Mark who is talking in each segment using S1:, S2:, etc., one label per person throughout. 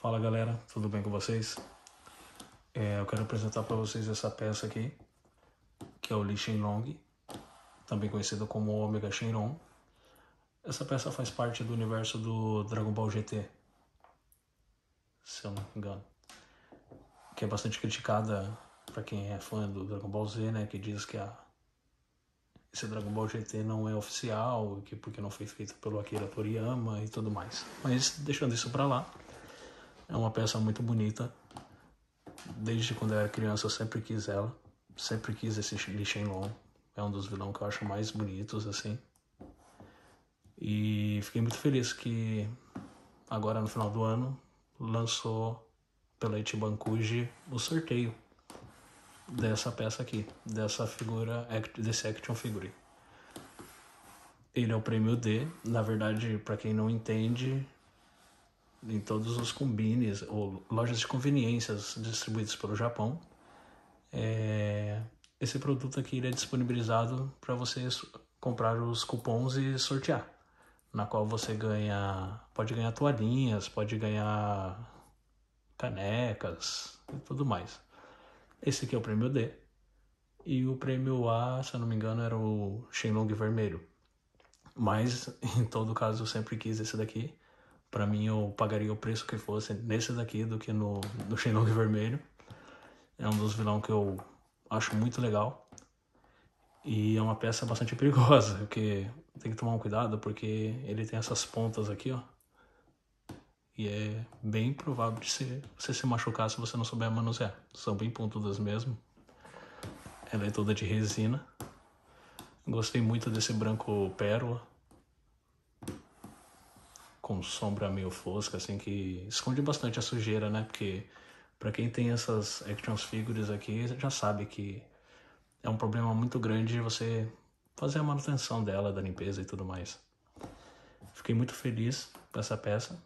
S1: Fala galera, tudo bem com vocês? É, eu quero apresentar para vocês essa peça aqui, que é o Li Shenlong, também conhecido como Omega Shenron. Essa peça faz parte do universo do Dragon Ball GT, se eu não me engano, que é bastante criticada para quem é fã do Dragon Ball Z, né, que diz que a esse Dragon Ball GT não é oficial, que porque não foi feito pelo Akira Toriyama e tudo mais. Mas deixando isso para lá, é uma peça muito bonita. Desde quando eu era criança eu sempre quis ela. Sempre quis esse Li Shenlong. É um dos vilões que eu acho mais bonitos, assim. E fiquei muito feliz que agora no final do ano lançou pela Itibancuji o sorteio dessa peça aqui, dessa figura, desse action figure. Ele é o prêmio D, na verdade, para quem não entende, em todos os combines ou lojas de conveniências distribuídas pelo Japão. É, esse produto aqui é disponibilizado para você comprar os cupons e sortear, na qual você ganha, pode ganhar toalhinhas, pode ganhar canecas e tudo mais. Esse aqui é o prêmio D e o prêmio A, se eu não me engano, era o Shenlong vermelho. Mas em todo caso eu sempre quis esse daqui para mim eu pagaria o preço que fosse nesse daqui do que no no Shenlong Vermelho. É um dos vilões que eu acho muito legal. E é uma peça bastante perigosa, porque tem que tomar um cuidado, porque ele tem essas pontas aqui, ó. E é bem provável de se, você se machucar se você não souber manusear. São bem pontudas mesmo. Ela é toda de resina. Gostei muito desse branco pérola com sombra meio fosca, assim, que esconde bastante a sujeira, né? Porque para quem tem essas action figures aqui, já sabe que é um problema muito grande você fazer a manutenção dela, da limpeza e tudo mais. Fiquei muito feliz com essa peça.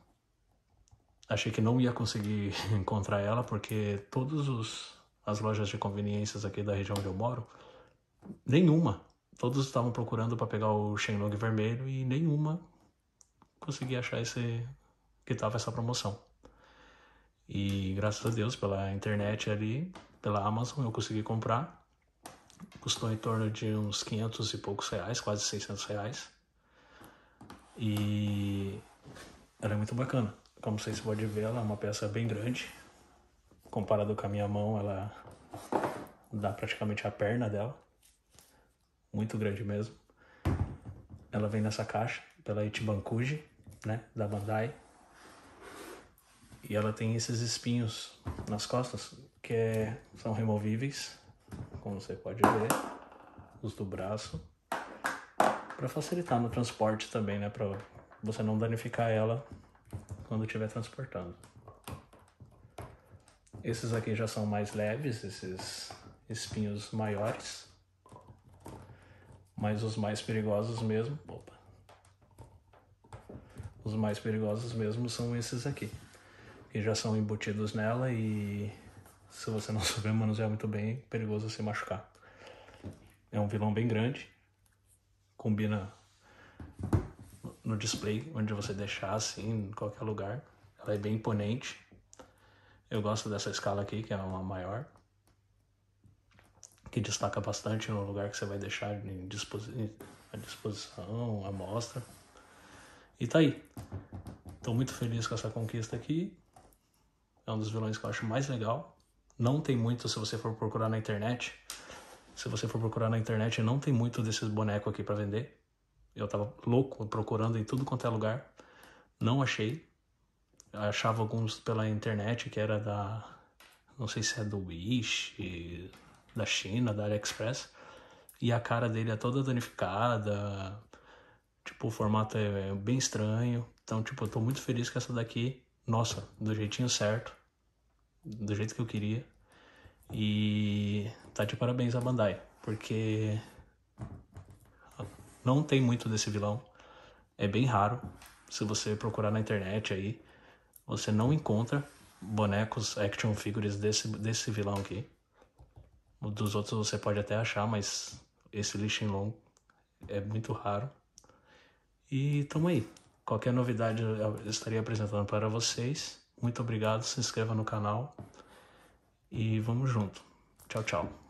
S1: Achei que não ia conseguir encontrar ela porque todas os, as lojas de conveniências aqui da região onde eu moro, nenhuma. Todos estavam procurando para pegar o Shenlong vermelho e nenhuma consegui achar esse que tava essa promoção. E graças a Deus, pela internet ali, pela Amazon, eu consegui comprar. Custou em torno de uns 500 e poucos reais, quase 600 reais. E era é muito bacana. Como vocês podem ver, ela é uma peça bem grande. Comparado com a minha mão, ela dá praticamente a perna dela. Muito grande mesmo. Ela vem nessa caixa pela Itibancuji né, da Bandai. E ela tem esses espinhos nas costas que é, são removíveis, como você pode ver, os do braço, para facilitar no transporte também, né, para você não danificar ela quando estiver transportando. Esses aqui já são mais leves, esses espinhos maiores, mas os mais perigosos mesmo, opa, os mais perigosos mesmo são esses aqui, que já são embutidos nela e se você não souber manusear muito bem, é perigoso se machucar. É um vilão bem grande, combina no display, onde você deixar assim, em qualquer lugar. Ela é bem imponente. Eu gosto dessa escala aqui, que é uma maior, que destaca bastante no lugar que você vai deixar em disposi à disposição, à mostra. E tá aí. Estou muito feliz com essa conquista aqui. É um dos vilões que eu acho mais legal. Não tem muito se você for procurar na internet. Se você for procurar na internet, não tem muito desses bonecos aqui para vender. Eu tava louco procurando em tudo quanto é lugar. Não achei. Eu achava alguns pela internet que era da. Não sei se é do Wish, da China, da AliExpress. E a cara dele é toda danificada, Tipo, o formato é bem estranho. Então, tipo, eu tô muito feliz que essa daqui, nossa, do jeitinho certo, do jeito que eu queria. E tá de parabéns a Bandai, porque não tem muito desse vilão. É bem raro. Se você procurar na internet aí, você não encontra bonecos action figures desse, desse vilão aqui. Dos outros você pode até achar, mas esse Li Long é muito raro. E tamo aí. Qualquer novidade eu estarei apresentando para vocês. Muito obrigado, se inscreva no canal e vamos junto. Tchau, tchau.